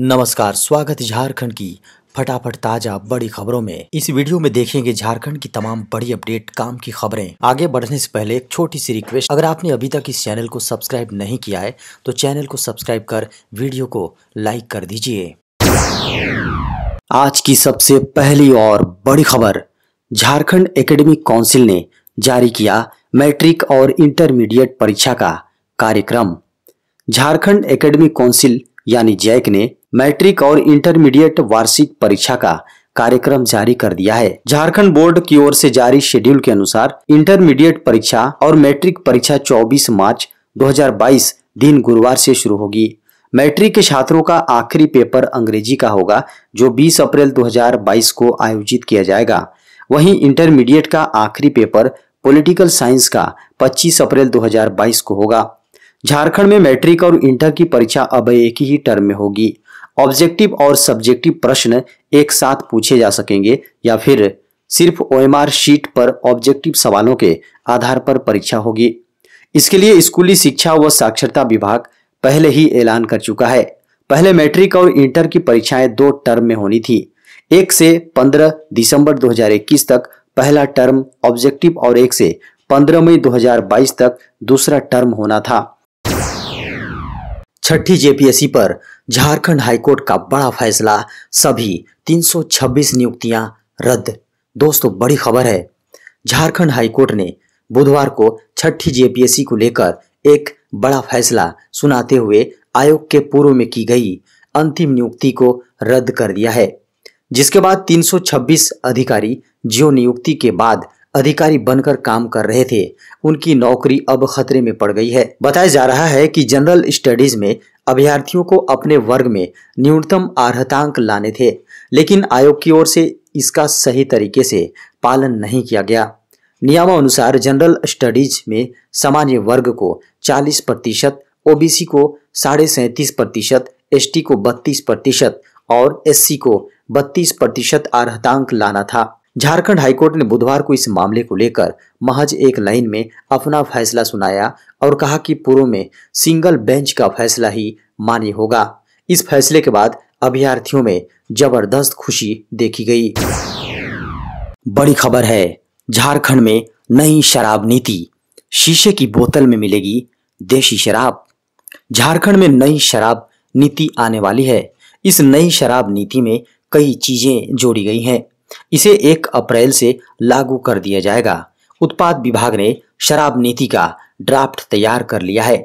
नमस्कार स्वागत झारखंड की फटाफट ताजा बड़ी खबरों में इस वीडियो में देखेंगे झारखंड की तमाम बड़ी अपडेट काम की खबरें आगे बढ़ने से पहले एक छोटी सी रिक्वेस्ट अगर आपने अभी तक इस चैनल को सब्सक्राइब नहीं किया है तो चैनल को सब्सक्राइब कर वीडियो को लाइक कर दीजिए आज की सबसे पहली और बड़ी खबर झारखंड एकेडमिक काउंसिल ने जारी किया मैट्रिक और इंटरमीडिएट परीक्षा का कार्यक्रम झारखंड एकेडमिक काउंसिल यानी जैक ने मैट्रिक और इंटरमीडिएट वार्षिक परीक्षा का कार्यक्रम जारी कर दिया है झारखंड बोर्ड की ओर से जारी शेड्यूल के अनुसार इंटरमीडिएट परीक्षा और मैट्रिक परीक्षा 24 मार्च 2022 दिन गुरुवार से शुरू होगी मैट्रिक के छात्रों का आखिरी पेपर अंग्रेजी का होगा जो 20 अप्रैल 2022 को आयोजित किया जाएगा वहीं इंटरमीडिएट का आखिरी पेपर पॉलिटिकल साइंस का 25 अप्रैल 2022 को होगा झारखंड में मैट्रिक और इंटर की परीक्षा अब एक ही टर्म में होगी ऑब्जेक्टिव और सब्जेक्टिव प्रश्न एक साथ पूछे जा सकेंगे या फिर सिर्फ ओएमआर शीट पर ऑब्जेक्टिव सवालों के आधार पर परीक्षा होगी इसके लिए स्कूली शिक्षा व साक्षरता विभाग पहले ही ऐलान कर चुका है पहले मैट्रिक और इंटर की परीक्षाएं दो टर्म में होनी थी एक से 15 दिसंबर 2021 तक पहला टर्म ऑब्जेक्टिव और एक से 15 मई 2022 तक दूसरा टर्म होना था छठी जेपीएससी पर झारखंड हाईकोर्ट का बड़ा फैसला सभी 326 नियुक्तियां रद्द दोस्तों बड़ी खबर है झारखंड हाईकोर्ट ने बुधवार को छठी जेपीएससी को लेकर एक बड़ा फैसला सुनाते हुए आयोग के पूर्व में की गई अंतिम नियुक्ति को रद्द कर दिया है जिसके बाद 326 अधिकारी जियो नियुक्ति के बाद अधिकारी बनकर काम कर रहे थे उनकी नौकरी अब खतरे में पड़ गई है बताया जा रहा है कि जनरल स्टडीज में अभ्यर्थियों को अपने वर्ग में न्यूनतम अर्हतांक लाने थे लेकिन आयोग की ओर से इसका सही तरीके से पालन नहीं किया गया नियमानुसार जनरल स्टडीज में सामान्य वर्ग को 40 प्रतिशत ओ को साढ़े सैंतीस प्रतिशत एस को बत्तीस प्रतिशत और एससी को बत्तीस प्रतिशत अर्हतांक लाना था झारखंड हाईकोर्ट ने बुधवार को इस मामले को लेकर महज एक लाइन में अपना फैसला सुनाया और कहा कि पूर्व में सिंगल बेंच का फैसला ही मान्य होगा इस फैसले के बाद अभ्यर्थियों में जबरदस्त खुशी देखी गई बड़ी खबर है झारखंड में नई शराब नीति शीशे की बोतल में मिलेगी देशी शराब झारखंड में नई शराब नीति आने वाली है इस नई शराब नीति में कई चीजें जोड़ी गई हैं इसे एक अप्रैल से लागू कर दिया जाएगा उत्पाद विभाग ने शराब नीति का ड्राफ्ट तैयार कर लिया है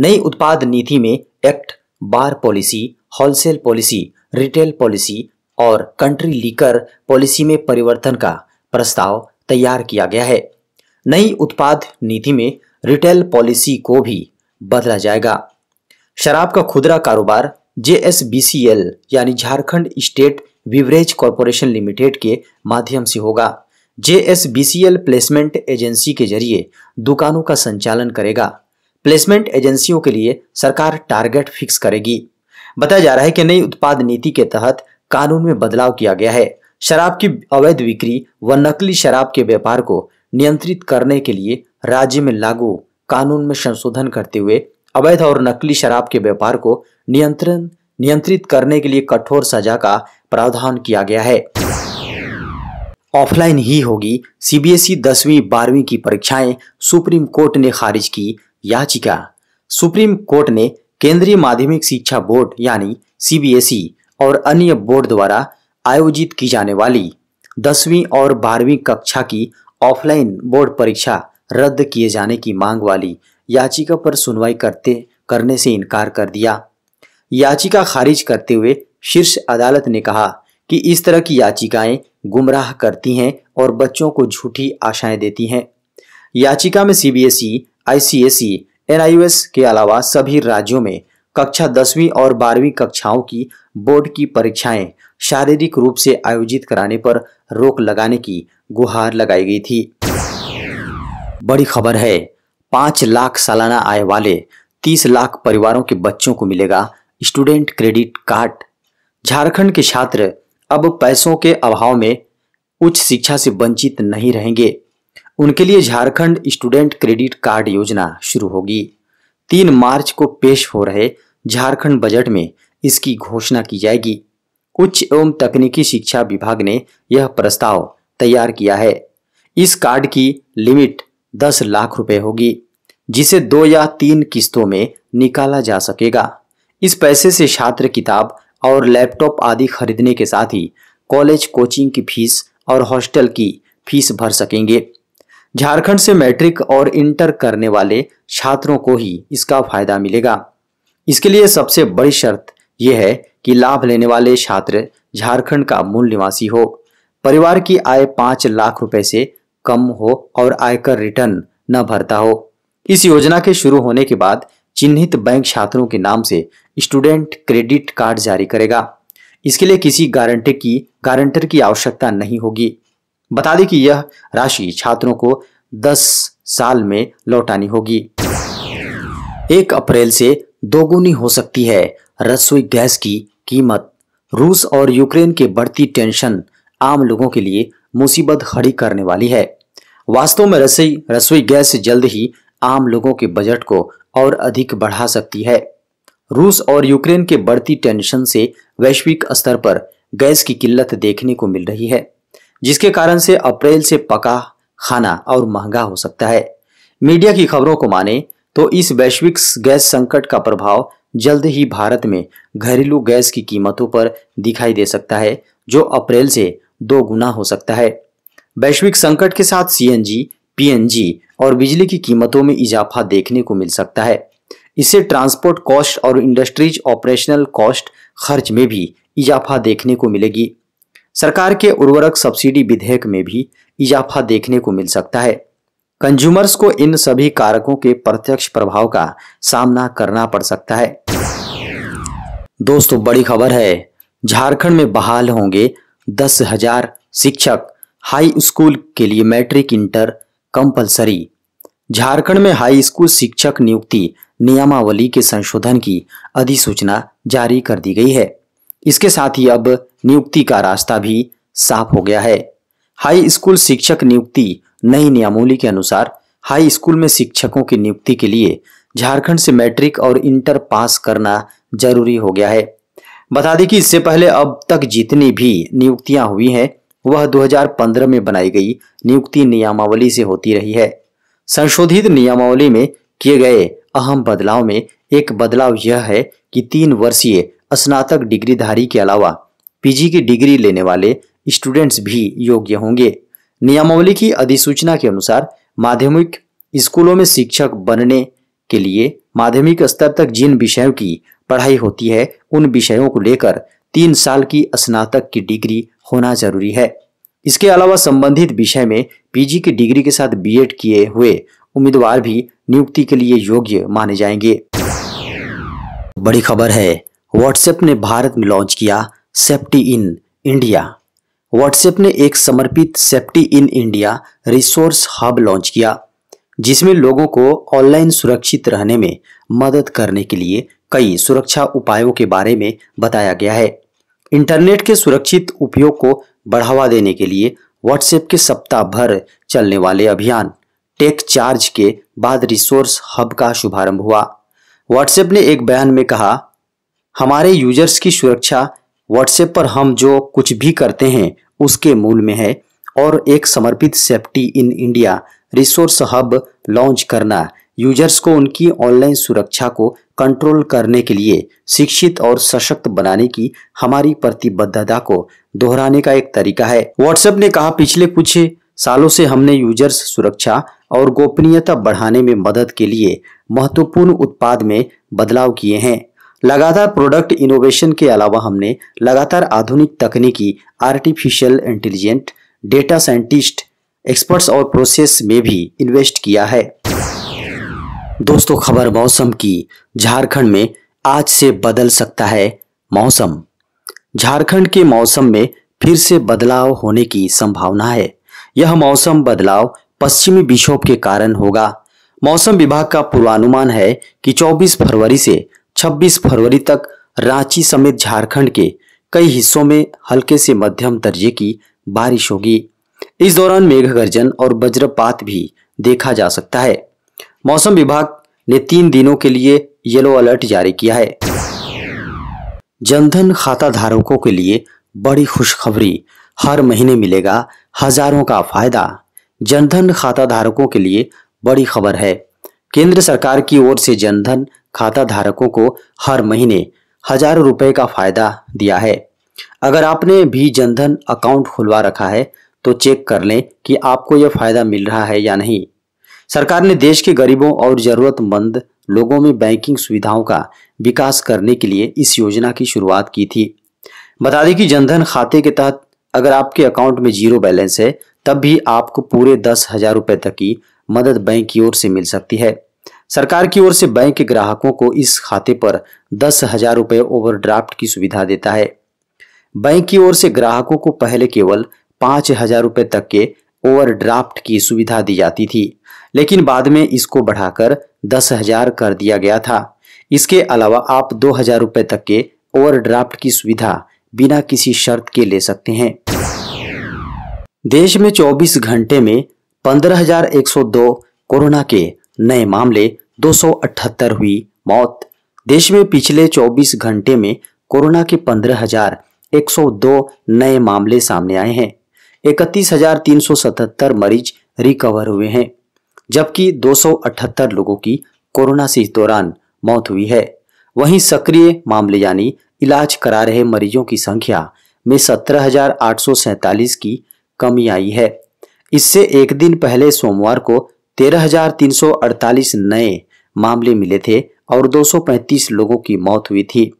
नई उत्पाद नीति में act bar policy wholesale policy retail policy और कंट्री लीकर पॉलिसी में परिवर्तन का प्रस्ताव तैयार किया गया है नई उत्पाद नीति में रिटेल पॉलिसी को भी बदला जाएगा शराब का खुदरा कारोबार जे यानी Jharkhand state beverage corporation limited के माध्यम से होगा जे प्लेसमेंट एजेंसी के जरिए दुकानों का संचालन करेगा प्लेसमेंट एजेंसियों के लिए सरकार टारगेट फिक्स करेगी बताया जा रहा है कि नई उत्पाद नीति के तहत कानून में बदलाव किया गया है शराब की अवैध बिक्री व नकली शराब के व्यापार को नियंत्रित करने के लिए राज्य में लागू कानून में संशोधन करते हुए अवैध और नकली शराब के व्यापार को नियंत्रण नियंत्रित करने के लिए कठोर सजा का प्रावधान किया गया है ऑफलाइन ही होगी सीबीएसई दसवीं बारहवीं की परीक्षाएं सुप्रीम कोर्ट ने खारिज की याचिका सुप्रीम कोर्ट ने केंद्रीय माध्यमिक शिक्षा बोर्ड यानी सीबीएसई और अन्य बोर्ड द्वारा आयोजित की जाने वाली दसवीं और बारहवीं कक्षा की ऑफलाइन बोर्ड परीक्षा रद्द किए जाने की मांग वाली याचिका पर सुनवाई करते करने से इनकार कर दिया याचिका खारिज करते हुए शीर्ष अदालत ने कहा कि इस तरह की याचिकाएं गुमराह करती हैं और बच्चों को झूठी आशाएं देती हैं याचिका में सीबीएसई, आईसीएसई, एस के अलावा सभी राज्यों में कक्षा दसवीं और बारहवीं कक्षाओं की बोर्ड की परीक्षाएं शारीरिक रूप से आयोजित कराने पर रोक लगाने की गुहार लगाई गई थी बड़ी खबर है पांच लाख सालाना आय वाले तीस लाख परिवारों के बच्चों को मिलेगा स्टूडेंट क्रेडिट कार्ड झारखंड के छात्र अब पैसों के अभाव में उच्च शिक्षा से वंचित नहीं रहेंगे उनके लिए झारखंड स्टूडेंट क्रेडिट कार्ड योजना शुरू होगी तीन मार्च को पेश हो रहे झारखंड बजट में इसकी घोषणा की जाएगी उच्च एवं तकनीकी शिक्षा विभाग ने यह प्रस्ताव तैयार किया है इस कार्ड की लिमिट दस लाख रुपए होगी जिसे दो या तीन किस्तों में निकाला जा सकेगा इस पैसे से छात्र किताब और लैपटॉप आदि खरीदने के साथ ही कॉलेज कोचिंग की फीस और हॉस्टल की फीस भर सकेंगे झारखंड से मैट्रिक और इंटर करने वाले छात्रों को ही इसका फायदा मिलेगा इसके लिए सबसे बड़ी शर्त यह है कि लाभ लेने वाले छात्र झारखंड का मूल निवासी हो परिवार की आय पांच लाख रुपए से कम हो और आयकर रिटर्न न भरता हो इस योजना के शुरू होने के बाद चिन्हित बैंक छात्रों के नाम से स्टूडेंट क्रेडिट कार्ड जारी करेगा इसके लिए किसी गारंटी की गारंटर की आवश्यकता नहीं होगी बता दें कि यह राशि छात्रों को 10 साल में लौटानी होगी एक अप्रैल से दोगुनी हो सकती है रसोई गैस की कीमत रूस और यूक्रेन के बढ़ती टेंशन आम लोगों के लिए मुसीबत खड़ी करने वाली है वास्तव में रसोई रसोई गैस जल्द ही आम लोगों के बजट को और अधिक बढ़ा सकती है रूस और यूक्रेन के बढ़ती टेंशन से वैश्विक स्तर पर गैस की किल्लत देखने को मिल रही है जिसके कारण से अप्रैल से पका खाना और महंगा हो सकता है मीडिया की खबरों को माने तो इस वैश्विक गैस संकट का प्रभाव जल्द ही भारत में घरेलू गैस की कीमतों पर दिखाई दे सकता है जो अप्रैल से दो गुना हो सकता है वैश्विक संकट के साथ सीएनजी, पीएनजी और बिजली की कीमतों में इजाफा देखने को मिल सकता है इससे ट्रांसपोर्ट कॉस्ट और इंडस्ट्रीज ऑपरेशनल कॉस्ट खर्च में भी इजाफा देखने को मिलेगी सरकार के उर्वरक सब्सिडी विधेयक में भी इजाफा देखने को मिल सकता है कंज्यूमर्स को इन सभी कारकों के प्रत्यक्ष प्रभाव का सामना करना पड़ सकता है दोस्तों बड़ी खबर है झारखंड में बहाल होंगे दस हजार शिक्षक हाई स्कूल के लिए मैट्रिक इंटर कंपलसरी झारखंड में हाई स्कूल शिक्षक नियुक्ति नियमावली के संशोधन की अधिसूचना जारी कर दी गई है इसके साथ ही अब नियुक्ति का रास्ता भी साफ हो गया है हाई स्कूल शिक्षक नियुक्ति नई नियमावली के अनुसार हाई स्कूल में शिक्षकों की नियुक्ति के लिए झारखंड से मैट्रिक और इंटर पास करना जरूरी हो गया है बता दें कि इससे पहले अब तक जितनी भी नियुक्तियां हुई हैं वह 2015 में बनाई गई नियुक्ति नियमावली से होती रही है संशोधित नियमावली में किए गए अहम बदलाव में एक बदलाव यह है कि तीन वर्षीय स्नातक डिग्रीधारी के अलावा पीजी की डिग्री लेने वाले स्टूडेंट्स भी योग्य होंगे नियमावली की अधिसूचना के अनुसार माध्यमिक स्कूलों में शिक्षक बनने के लिए माध्यमिक स्तर तक जिन विषयों की पढ़ाई होती है उन विषयों को लेकर तीन साल की स्नातक की डिग्री होना जरूरी है इसके अलावा संबंधित विषय में पीजी की डिग्री के साथ बीएड किए हुए उम्मीदवार भी नियुक्ति के लिए योग्य माने जाएंगे बड़ी खबर है व्हाट्सएप ने भारत में लॉन्च किया सेफ्टी इन इंडिया व्हाट्सएप ने एक समर्पित safety in India resource hub launch किया जिसमें लोगों को ऑनलाइन सुरक्षित रहने में मदद करने के लिए कई सुरक्षा उपायों के बारे में बताया गया है इंटरनेट के सुरक्षित उपयोग को बढ़ावा देने के लिए व्हाट्सएप के सप्ताह भर चलने वाले अभियान टेक चार्ज के बाद रिसोर्स हब का शुभारंभ हुआ व्हाट्सएप ने एक बयान में कहा हमारे यूजर्स की सुरक्षा व्हाट्सएप पर हम जो कुछ भी करते हैं उसके मूल में है और एक समर्पित safety in India resource hub launch करना यूजर्स को उनकी ऑनलाइन सुरक्षा को कंट्रोल करने के लिए शिक्षित और सशक्त बनाने की हमारी प्रतिबद्धता को दोहराने का एक तरीका है व्हाट्सएप ने कहा पिछले कुछ सालों से हमने यूजर्स सुरक्षा और गोपनीयता बढ़ाने में मदद के लिए महत्वपूर्ण उत्पाद में बदलाव किए हैं लगातार प्रोडक्ट इनोवेशन के अलावा हमने लगातार आधुनिक तकनीकी artificial intelligent data scientist experts और प्रोसेस में भी इन्वेस्ट किया है दोस्तों खबर मौसम की झारखंड में आज से बदल सकता है मौसम झारखंड के मौसम में फिर से बदलाव होने की संभावना है यह मौसम बदलाव पश्चिमी विक्षोभ के कारण होगा मौसम विभाग का पूर्वानुमान है कि 24 फरवरी से 26 फरवरी तक रांची समेत झारखंड के कई हिस्सों में हल्के से मध्यम दर्जे की बारिश होगी इस दौरान मेघ गर्जन और वज्रपात भी देखा जा सकता है मौसम विभाग ने तीन दिनों के लिए येलो अलर्ट जारी किया है जनधन खाता धारकों के लिए बड़ी खुशखबरी हर महीने मिलेगा हजारों का फायदा जनधन खाता धारकों के लिए बड़ी खबर है केंद्र सरकार की ओर से जनधन खाता धारकों को हर महीने हजारों रुपए का फायदा दिया है अगर आपने भी जनधन अकाउंट खुलवा रखा है तो चेक कर लें कि आपको यह फायदा मिल रहा है या नहीं सरकार ने देश के गरीबों और जरूरतमंद लोगों में बैंकिंग सुविधाओं का विकास करने के लिए इस योजना की शुरुआत की थी बता दें कि जनधन खाते के तहत अगर आपके अकाउंट में जीरो बैलेंस है तब भी आपको पूरे दस हजार रुपए तक की मदद बैंक की ओर से मिल सकती है सरकार की ओर से बैंक के ग्राहकों को इस खाते पर दस हजार रुपये ओवरड्राफ्ट की सुविधा देता है बैंक की ओर से ग्राहकों को पहले केवल पांच हजार रुपए तक के ओवरड्राफ्ट की सुविधा दी जाती थी लेकिन बाद में इसको बढ़ाकर दस हजार कर दिया गया था इसके अलावा आप दो हजार रुपए तक के ओवरड्राफ्ट की सुविधा बिना किसी शर्त के ले सकते हैं देश में 24 घंटे में 15,102 कोरोना के नए मामले दो हुई मौत देश में पिछले 24 घंटे में कोरोना के 15,102 नए मामले सामने आए हैं 31,377 मरीज रिकवर हुए हैं जबकि 278 लोगों की कोरोना से इस दौरान मौत हुई है वहीं सक्रिय मामले यानी इलाज करा रहे मरीजों की संख्या में सत्रह की कमी आई है इससे एक दिन पहले सोमवार को 13,348 नए मामले मिले थे और 235 लोगों की मौत हुई थी